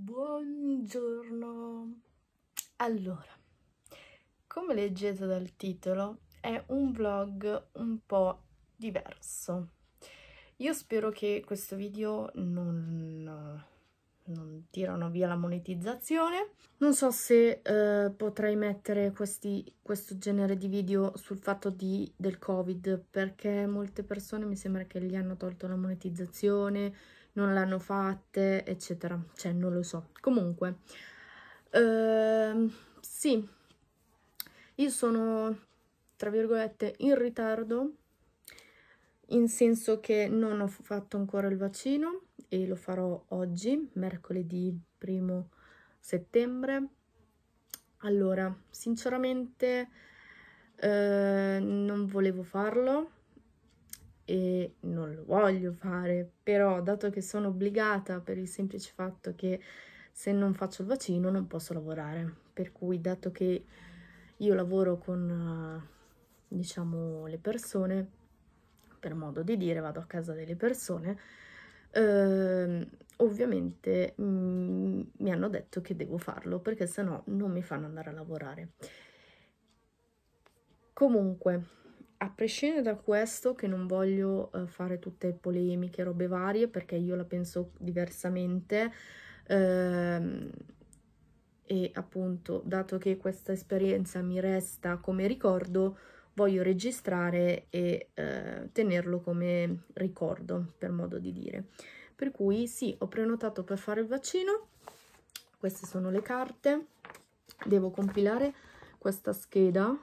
Buongiorno! Allora, come leggete dal titolo, è un vlog un po' diverso. Io spero che questo video non, non tirano via la monetizzazione. Non so se eh, potrei mettere questi, questo genere di video sul fatto di, del Covid, perché molte persone mi sembra che gli hanno tolto la monetizzazione, non l'hanno fatte, eccetera. Cioè, non lo so. Comunque, ehm, sì, io sono, tra virgolette, in ritardo, in senso che non ho fatto ancora il vaccino e lo farò oggi, mercoledì primo settembre. Allora, sinceramente eh, non volevo farlo e non lo voglio fare, però dato che sono obbligata per il semplice fatto che se non faccio il vaccino non posso lavorare, per cui dato che io lavoro con eh, diciamo le persone, per modo di dire, vado a casa delle persone, eh, ovviamente mh, mm, mi hanno detto che devo farlo perché sennò non mi fanno andare a lavorare. Comunque, a prescindere da questo, che non voglio eh, fare tutte polemiche, robe varie, perché io la penso diversamente, ehm, e appunto, dato che questa esperienza mi resta come ricordo, voglio registrare e eh, tenerlo come ricordo, per modo di dire. Per cui sì, ho prenotato per fare il vaccino, queste sono le carte, devo compilare questa scheda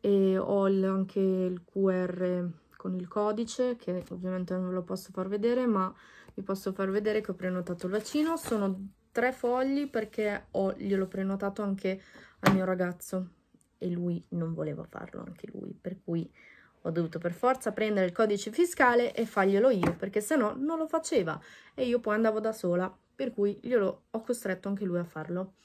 e ho anche il QR con il codice che ovviamente non ve lo posso far vedere ma vi posso far vedere che ho prenotato il vaccino sono tre fogli perché ho, gliel'ho prenotato anche al mio ragazzo e lui non voleva farlo anche lui per cui ho dovuto per forza prendere il codice fiscale e farglielo io perché se no non lo faceva e io poi andavo da sola per cui glielo ho costretto anche lui a farlo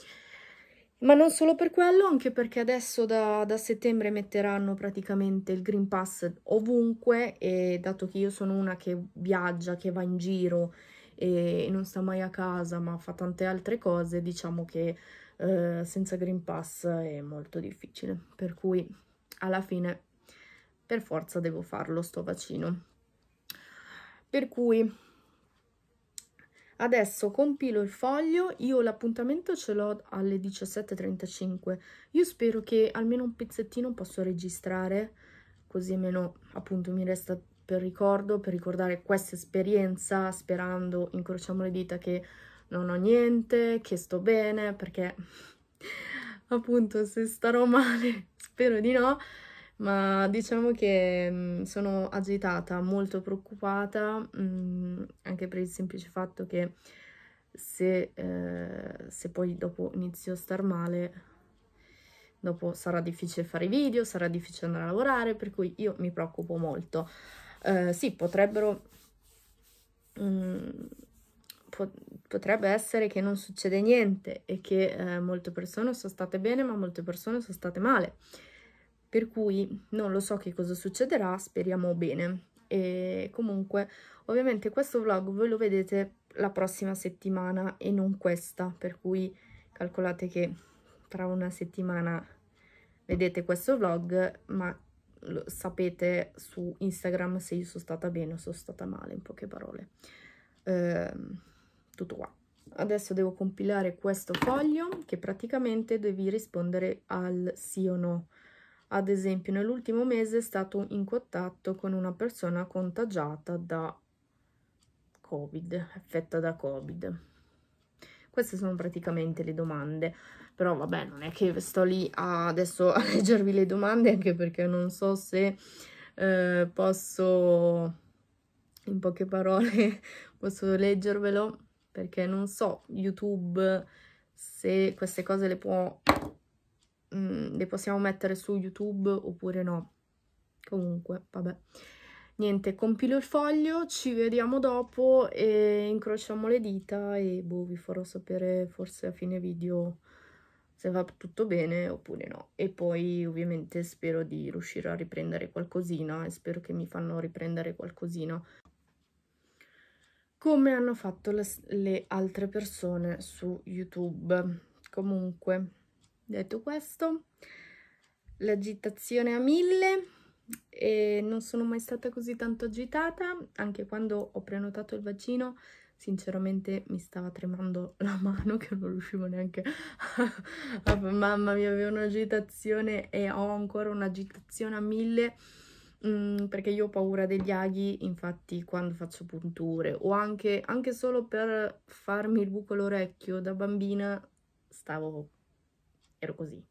ma non solo per quello, anche perché adesso da, da, settembre metteranno praticamente il Green Pass ovunque e dato che io sono una che viaggia, che va in giro e non sta mai a casa ma fa tante altre cose, diciamo che eh, senza Green Pass è molto difficile. Per cui alla fine per forza devo farlo sto vaccino. Per cui Adesso compilo il foglio, io l'appuntamento ce l'ho alle 17.35. Io spero che almeno un pezzettino posso registrare, così almeno appunto mi resta per ricordo, per ricordare questa esperienza, sperando, incrociamo le dita, che non ho niente, che sto bene, perché appunto se starò male spero di no, ma diciamo che mh, mm, sono agitata, molto preoccupata, mh, mm, anche per il semplice fatto che se, eh, se poi dopo inizio a star male, dopo sarà difficile fare i video, sarà difficile andare a lavorare, per cui io mi preoccupo molto. Eh, sì, potrebbero... Mh, mm, potrebbe essere che non succede niente e che eh, molte persone sono state bene ma molte persone sono state male per cui non lo so che cosa succederà, speriamo bene. E comunque, ovviamente questo vlog voi lo vedete la prossima settimana e non questa, per cui calcolate che tra una settimana vedete questo vlog, ma sapete su Instagram se io sono stata bene o sono stata male, in poche parole. Ehm, tutto qua. Adesso devo compilare questo foglio che praticamente devi rispondere al sì o no. Ad esempio, nell'ultimo mese è stato in contatto con una persona contagiata da Covid, affetta da Covid. Queste sono praticamente le domande, però vabbè, non è che sto lì a adesso a leggervi le domande, anche perché non so se eh, posso, in poche parole, posso leggervelo, perché non so YouTube se queste cose le può Mm, le possiamo mettere su YouTube oppure no. Comunque, vabbè. Niente, compilo il foglio, ci vediamo dopo e incrociamo le dita e boh, vi farò sapere forse a fine video se va tutto bene oppure no. E poi ovviamente spero di riuscire a riprendere qualcosina e spero che mi fanno riprendere qualcosina come hanno fatto le, le altre persone su YouTube. Comunque, detto questo l'agitazione a mille e non sono mai stata così tanto agitata anche quando ho prenotato il vaccino sinceramente mi stava tremando la mano che non riuscivo neanche a... mamma mia avevo un'agitazione e ho ancora un'agitazione a mille mm, perché io ho paura degli aghi, infatti quando faccio punture o anche, anche solo per farmi il buco all'orecchio da bambina stavo ero così,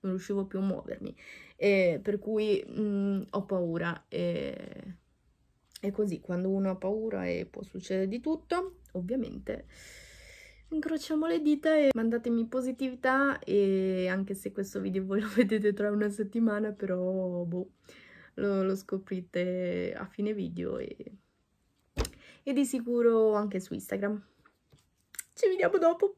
non riuscivo più a muovermi, e per cui mh, mm, ho paura e è così, quando uno ha paura e può succedere di tutto, ovviamente incrociamo le dita e mandatemi positività e anche se questo video voi lo vedete tra una settimana però boh, lo, lo scoprite a fine video e, e di sicuro anche su Instagram. Ci vediamo dopo!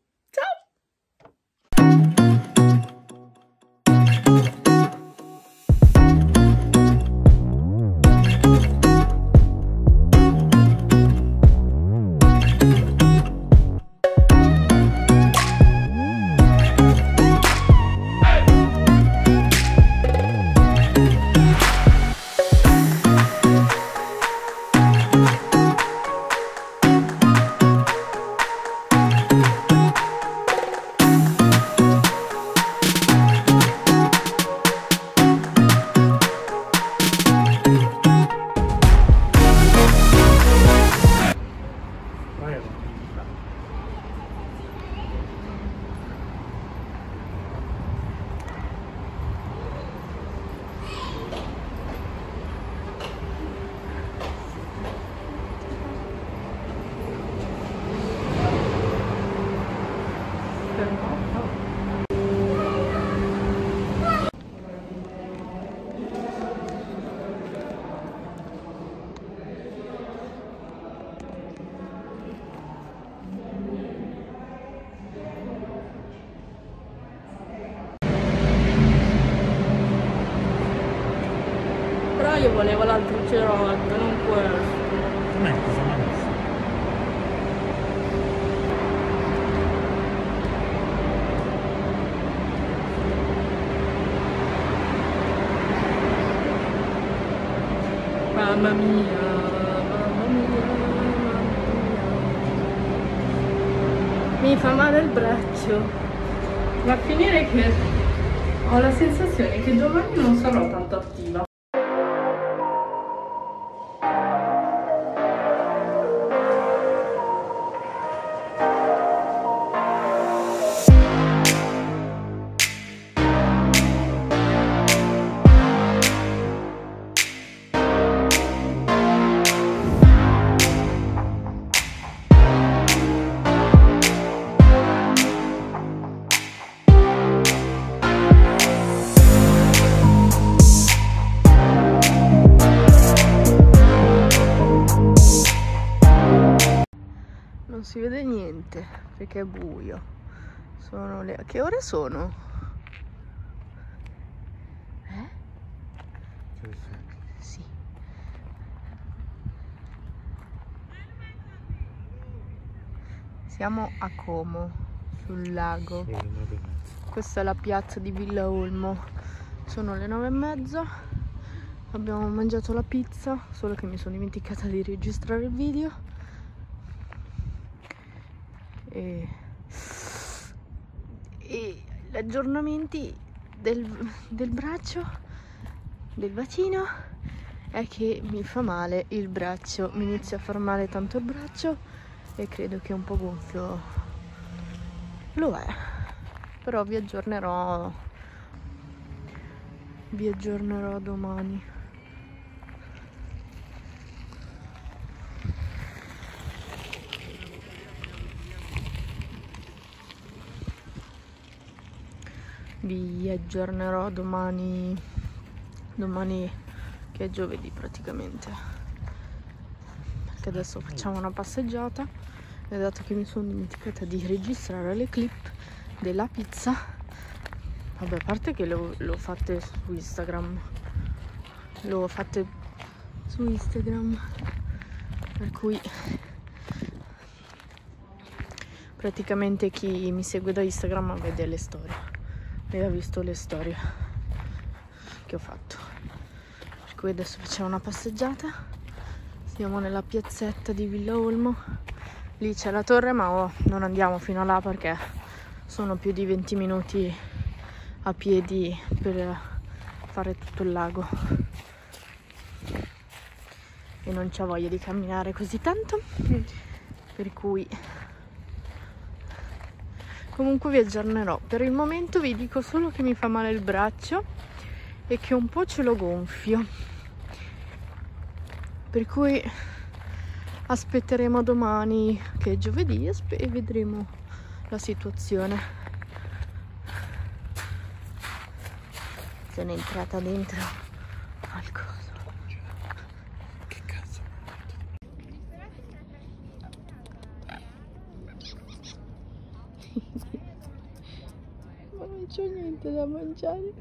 volevo l'altro cerotto, non questo. Ecco, sono messo. Mamma mia, mamma mia, mamma mia. Mi fa male il braccio. Va a finire che ho la sensazione che domani non sarò tanto attiva. si vede niente perché è buio. Sono le... Che ore sono? Eh? Sì. Siamo a Como, sul lago. Questa è la piazza di Villa Olmo. Sono le nove e mezza. Abbiamo mangiato la pizza, solo che mi sono dimenticata di registrare il video e, e gli aggiornamenti del, del braccio del bacino è che mi fa male il braccio mi inizia a far male tanto il braccio e credo che un po' gonfio lo è però vi aggiornerò vi aggiornerò domani vi aggiornerò domani domani che è giovedì praticamente perché adesso facciamo una passeggiata e dato che mi sono dimenticata di registrare le clip della pizza vabbè a parte che l'ho fatte su Instagram l'ho fatte su Instagram per cui praticamente chi mi segue da Instagram vede le storie e ha visto le storie che ho fatto per cui adesso facciamo una passeggiata siamo nella piazzetta di Villa Olmo lì c'è la torre ma oh, non andiamo fino là perché sono più di 20 minuti a piedi per fare tutto il lago e non ho voglia di camminare così tanto per cui comunque vi aggiornerò per il momento vi dico solo che mi fa male il braccio e che un po' ce lo gonfio per cui aspetteremo domani che è giovedì e vedremo la situazione sono entrata dentro al niente da mangiare.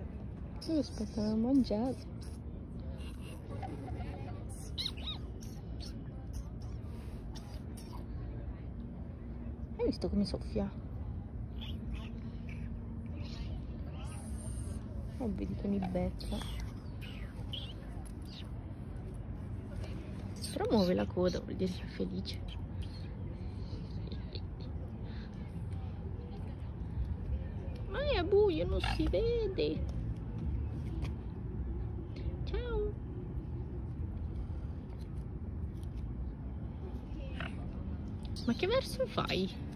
Ci aspettano da mangiare. Hai visto come soffia? Ho oh, vedi che mi becca. Però muove la coda, vuol dire che è felice. buio, non si vede. Ciao. Ma che verso fai?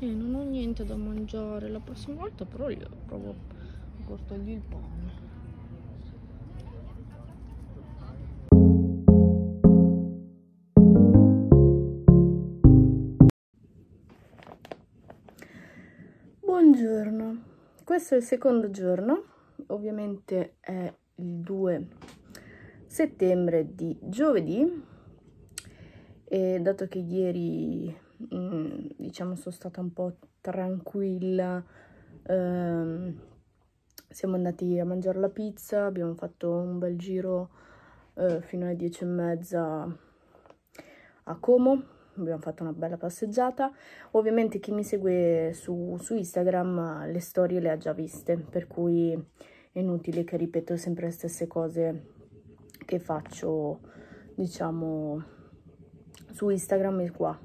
Eh, non ho niente da mangiare, la prossima volta però io provo a portargli il pane. questo è il secondo giorno ovviamente è il 2 settembre di giovedì e dato che ieri mh, mm, diciamo sono stata un po' tranquilla ehm, siamo andati a mangiare la pizza abbiamo fatto un bel giro eh, fino alle 10 e mezza a Como abbiamo fatto una bella passeggiata. Ovviamente chi mi segue su, su Instagram le storie le ha già viste, per cui è inutile che ripeto sempre le stesse cose che faccio, diciamo, su Instagram e qua.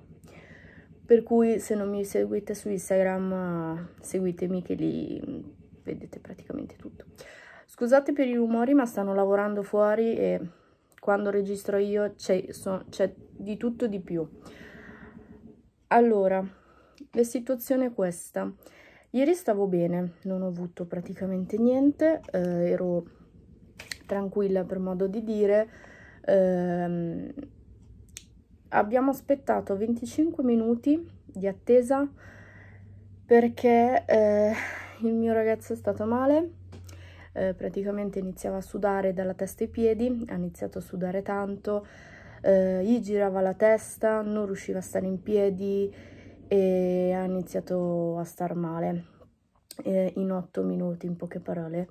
Per cui se non mi seguite su Instagram, seguitemi che lì vedete praticamente tutto. Scusate per i rumori, ma stanno lavorando fuori e quando registro io c'è so, di tutto di più. Allora, la situazione è questa. Ieri stavo bene, non ho avuto praticamente niente, eh, ero tranquilla per modo di dire. Eh, abbiamo aspettato 25 minuti di attesa perché eh, il mio ragazzo è stato male, eh, praticamente iniziava a sudare dalla testa ai piedi, ha iniziato a sudare tanto, eh, gli girava la testa, non riusciva a stare in piedi e ha iniziato a star male eh, in otto minuti, in poche parole.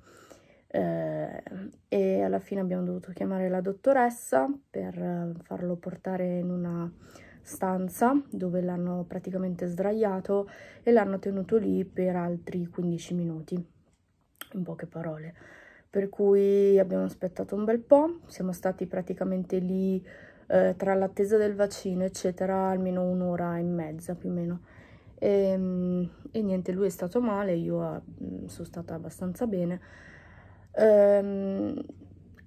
Eh, e alla fine abbiamo dovuto chiamare la dottoressa per farlo portare in una stanza dove l'hanno praticamente sdraiato e l'hanno tenuto lì per altri 15 minuti, in poche parole. Per cui abbiamo aspettato un bel po', siamo stati praticamente lì eh, tra l'attesa del vaccino, eccetera, almeno un'ora e mezza più o meno. E, ehm, e, niente, lui è stato male, io ah, mm, sono stata abbastanza bene. Ehm,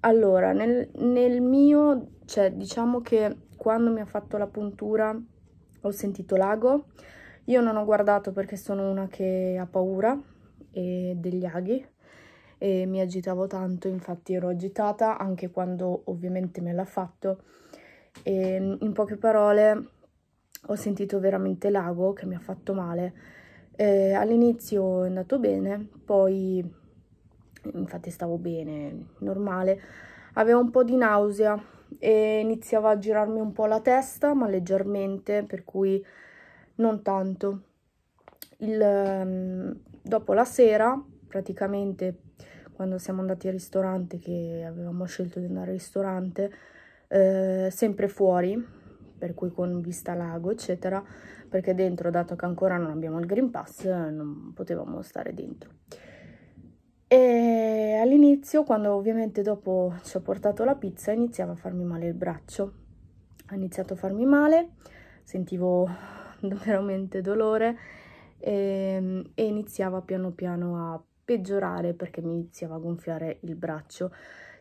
allora, nel, nel mio, cioè diciamo che quando mi ha fatto la puntura ho sentito l'ago, io non ho guardato perché sono una che ha paura e degli aghi e mi agitavo tanto, infatti ero agitata anche quando ovviamente me l'ha fatto e in poche parole ho sentito veramente l'ago che mi ha fatto male. Eh, All'inizio è andato bene, poi infatti stavo bene, normale, avevo un po' di nausea e iniziava a girarmi un po' la testa, ma leggermente, per cui non tanto. Il, dopo la sera, praticamente quando siamo andati al ristorante, che avevamo scelto di andare al ristorante, eh, sempre fuori, per cui con vista lago, eccetera, perché dentro, dato che ancora non abbiamo il Green Pass, non potevamo stare dentro. E all'inizio, quando ovviamente dopo ci ho portato la pizza, iniziava a farmi male il braccio. Ha iniziato a farmi male, sentivo veramente dolore e, ehm, e iniziava piano piano a peggiorare perché mi iniziava a gonfiare il braccio.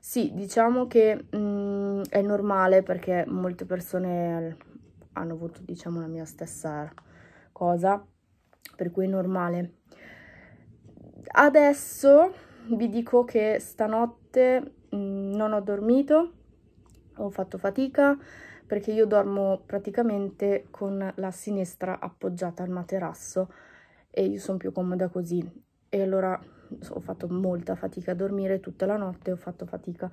Sì, diciamo che mh, mm, è normale perché molte persone hanno avuto, diciamo, la mia stessa cosa, per cui è normale. Adesso vi dico che stanotte mh, mm, non ho dormito, ho fatto fatica perché io dormo praticamente con la sinistra appoggiata al materasso e io sono più comoda così e allora ho fatto molta fatica a dormire tutta la notte, ho fatto fatica.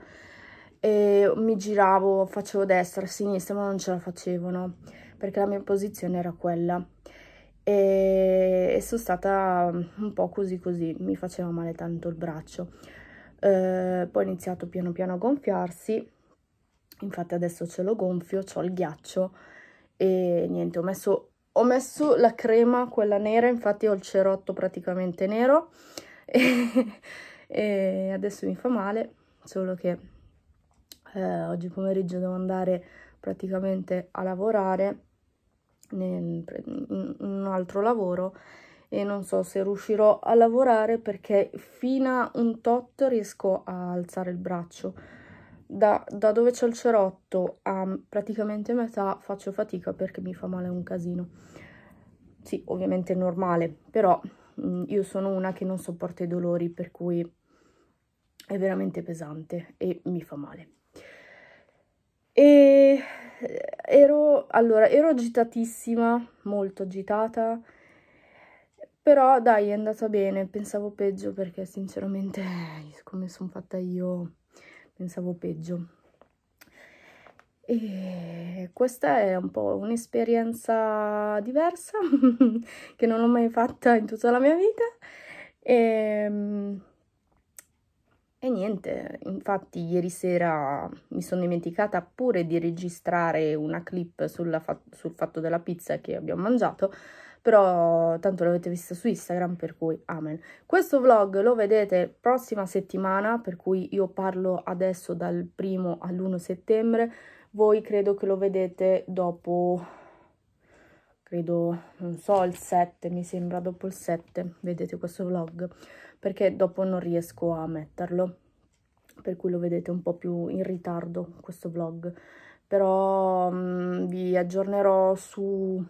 E mi giravo, facevo destra, sinistra, ma non ce la facevo, no? Perché la mia posizione era quella. E, e sono stata un po' così così, mi faceva male tanto il braccio. Eh, poi ho iniziato piano piano a gonfiarsi, infatti adesso ce l'ho gonfio, ho il ghiaccio e niente, ho messo ho messo la crema, quella nera, infatti ho il cerotto praticamente nero e adesso mi fa male, solo che eh, oggi pomeriggio devo andare praticamente a lavorare nel, in un altro lavoro e non so se riuscirò a lavorare perché fino a un tot riesco a alzare il braccio. Da, da dove c'è il cerotto a praticamente metà faccio fatica perché mi fa male un casino. Sì, ovviamente è normale, però Mm, io sono una che non sopporta i dolori, per cui è veramente pesante e mi fa male. E eh, ero, allora, ero agitatissima, molto agitata, però dai, è andata bene, pensavo peggio perché sinceramente, eh, come sono fatta io, pensavo peggio e questa è un po' un'esperienza diversa che non ho mai fatta in tutta la mia vita e, ehm, e niente, infatti ieri sera mi sono dimenticata pure di registrare una clip fa sul fatto della pizza che abbiamo mangiato, però tanto l'avete vista su Instagram, per cui amen. Questo vlog lo vedete prossima settimana, per cui io parlo adesso dal primo all'1 settembre, voi credo che lo vedete dopo, credo, non so, il 7, mi sembra, dopo il 7, vedete questo vlog, perché dopo non riesco a metterlo, per cui lo vedete un po' più in ritardo questo vlog, però mh, mm, vi aggiornerò su...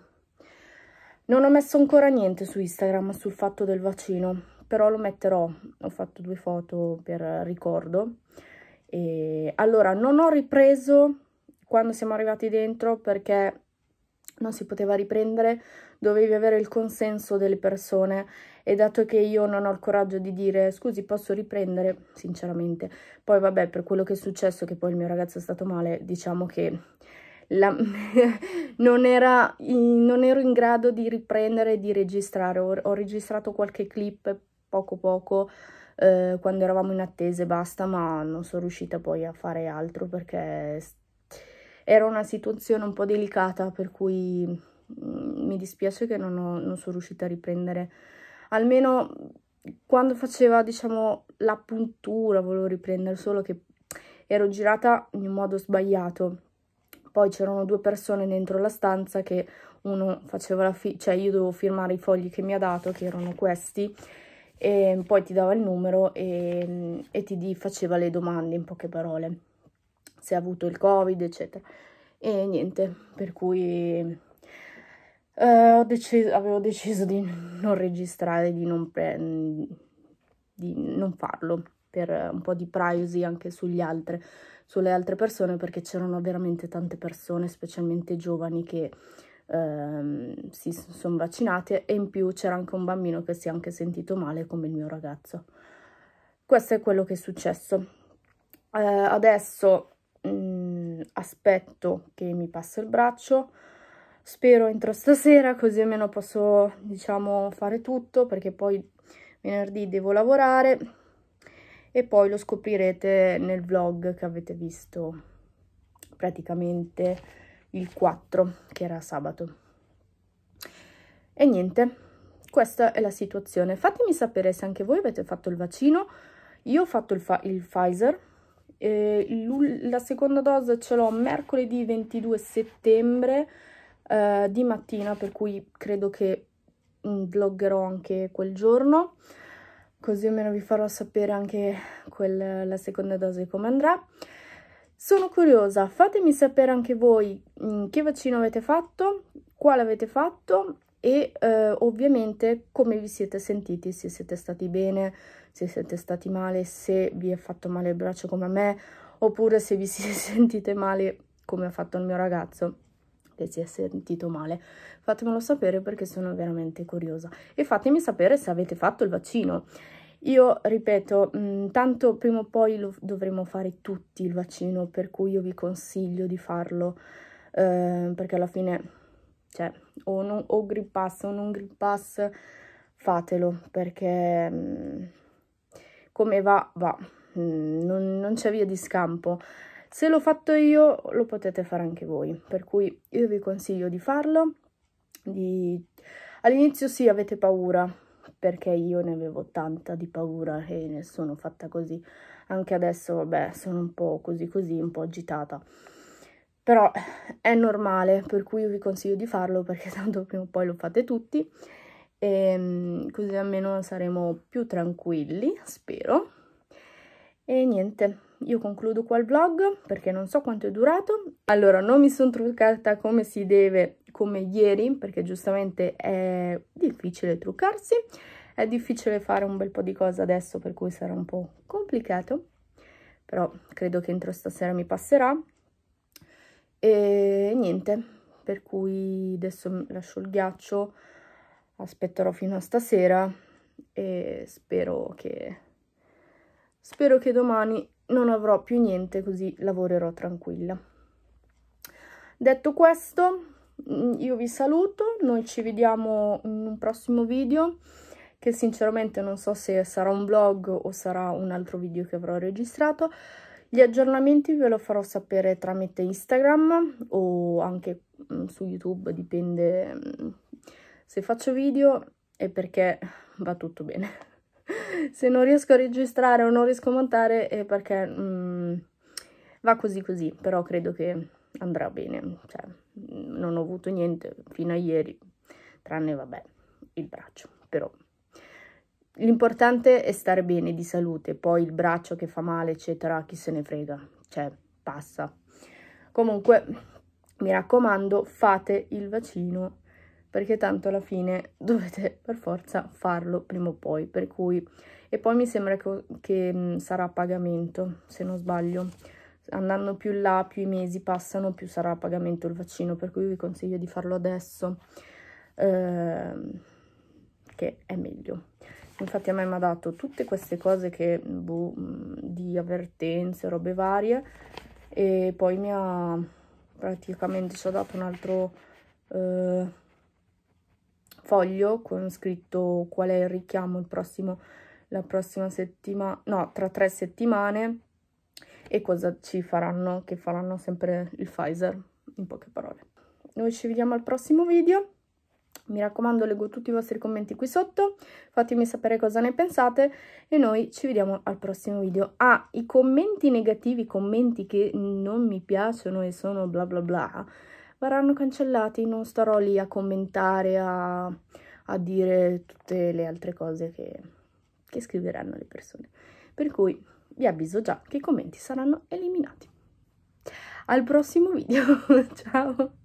Non ho messo ancora niente su Instagram sul fatto del vaccino, però lo metterò, ho fatto due foto per ricordo. E allora, non ho ripreso quando siamo arrivati dentro perché non si poteva riprendere, dovevi avere il consenso delle persone e dato che io non ho il coraggio di dire scusi posso riprendere, sinceramente, poi vabbè per quello che è successo che poi il mio ragazzo è stato male, diciamo che la... non, era, non, ero in grado di riprendere e di registrare, ho, ho registrato qualche clip poco poco eh, quando eravamo in attesa e basta, ma non sono riuscita poi a fare altro perché era una situazione un po' delicata per cui mm, mi dispiace che non, ho, non sono riuscita a riprendere almeno quando faceva diciamo la puntura volevo riprendere solo che ero girata in un modo sbagliato poi c'erano due persone dentro la stanza che uno faceva la fi cioè io dovevo firmare i fogli che mi ha dato che erano questi e poi ti dava il numero e, e ti faceva le domande in poche parole se ha avuto il covid eccetera e niente per cui eh, deciso, avevo deciso di non registrare di non, di non farlo per un po' di privacy anche sugli altri, sulle altre persone perché c'erano veramente tante persone specialmente giovani che ehm, si sono vaccinate e in più c'era anche un bambino che si è anche sentito male come il mio ragazzo questo è quello che è successo eh, adesso mh, mm, aspetto che mi passa il braccio spero entro stasera così almeno posso diciamo fare tutto perché poi venerdì devo lavorare e poi lo scoprirete nel vlog che avete visto praticamente il 4 che era sabato e niente questa è la situazione fatemi sapere se anche voi avete fatto il vaccino io ho fatto il, il Pfizer eh, la seconda dose ce l'ho mercoledì 22 settembre eh, di mattina, per cui credo che mm, vloggerò anche quel giorno, così almeno vi farò sapere anche quel, la seconda dose come andrà. Sono curiosa, fatemi sapere anche voi mh, mm, che vaccino avete fatto, quale avete fatto e eh, ovviamente come vi siete sentiti, se siete stati bene, se siete stati male, se vi è fatto male il braccio come a me, oppure se vi siete sentite male come ha fatto il mio ragazzo che si è sentito male. Fatemelo sapere perché sono veramente curiosa e fatemi sapere se avete fatto il vaccino. Io ripeto, mm, tanto prima o poi lo dovremo fare tutti il vaccino, per cui io vi consiglio di farlo eh, perché alla fine cioè o, non, o green pass o non green pass fatelo perché mh, mm, come va va mh, mm, non, non c'è via di scampo se l'ho fatto io lo potete fare anche voi per cui io vi consiglio di farlo di... all'inizio sì avete paura perché io ne avevo tanta di paura e ne sono fatta così anche adesso vabbè sono un po' così così un po' agitata però eh, è normale, per cui io vi consiglio di farlo perché tanto prima o poi lo fate tutti e ehm, così almeno saremo più tranquilli, spero. E niente, io concludo qua il vlog perché non so quanto è durato. Allora, non mi sono truccata come si deve come ieri perché giustamente è difficile truccarsi, è difficile fare un bel po' di cose adesso per cui sarà un po' complicato, però credo che entro stasera mi passerà e niente per cui adesso lascio il ghiaccio aspetterò fino a stasera e spero che spero che domani non avrò più niente così lavorerò tranquilla detto questo mm, io vi saluto noi ci vediamo in un prossimo video che sinceramente non so se sarà un vlog o sarà un altro video che avrò registrato gli aggiornamenti ve lo farò sapere tramite Instagram o anche mm, su YouTube, dipende mm, se faccio video e perché va tutto bene. se non riesco a registrare o non riesco a montare è perché mh, mm, va così così, però credo che andrà bene, cioè non ho avuto niente fino a ieri, tranne vabbè il braccio, però L'importante è stare bene di salute, poi il braccio che fa male, eccetera, chi se ne frega, cioè passa. Comunque, mi raccomando, fate il vaccino perché tanto alla fine dovete per forza farlo prima o poi, per cui... E poi mi sembra che, che sarà a pagamento, se non sbaglio. Andando più là, più i mesi passano, più sarà a pagamento il vaccino, per cui vi consiglio di farlo adesso, eh, che è meglio infatti a me mi ha dato tutte queste cose che, boh, mm, di avvertenze, robe varie e poi mi ha praticamente ci ha dato un altro eh, foglio con scritto qual è il richiamo il prossimo, la prossima settimana, no, tra tre settimane e cosa ci faranno, che faranno sempre il Pfizer, in poche parole. Noi ci vediamo al prossimo video mi raccomando, leggo tutti i vostri commenti qui sotto, fatemi sapere cosa ne pensate e noi ci vediamo al prossimo video. Ah, i commenti negativi, i commenti che non mi piacciono e sono bla bla bla, verranno cancellati, non starò lì a commentare, a, a dire tutte le altre cose che, che scriveranno le persone. Per cui vi avviso già che i commenti saranno eliminati. Al prossimo video, ciao!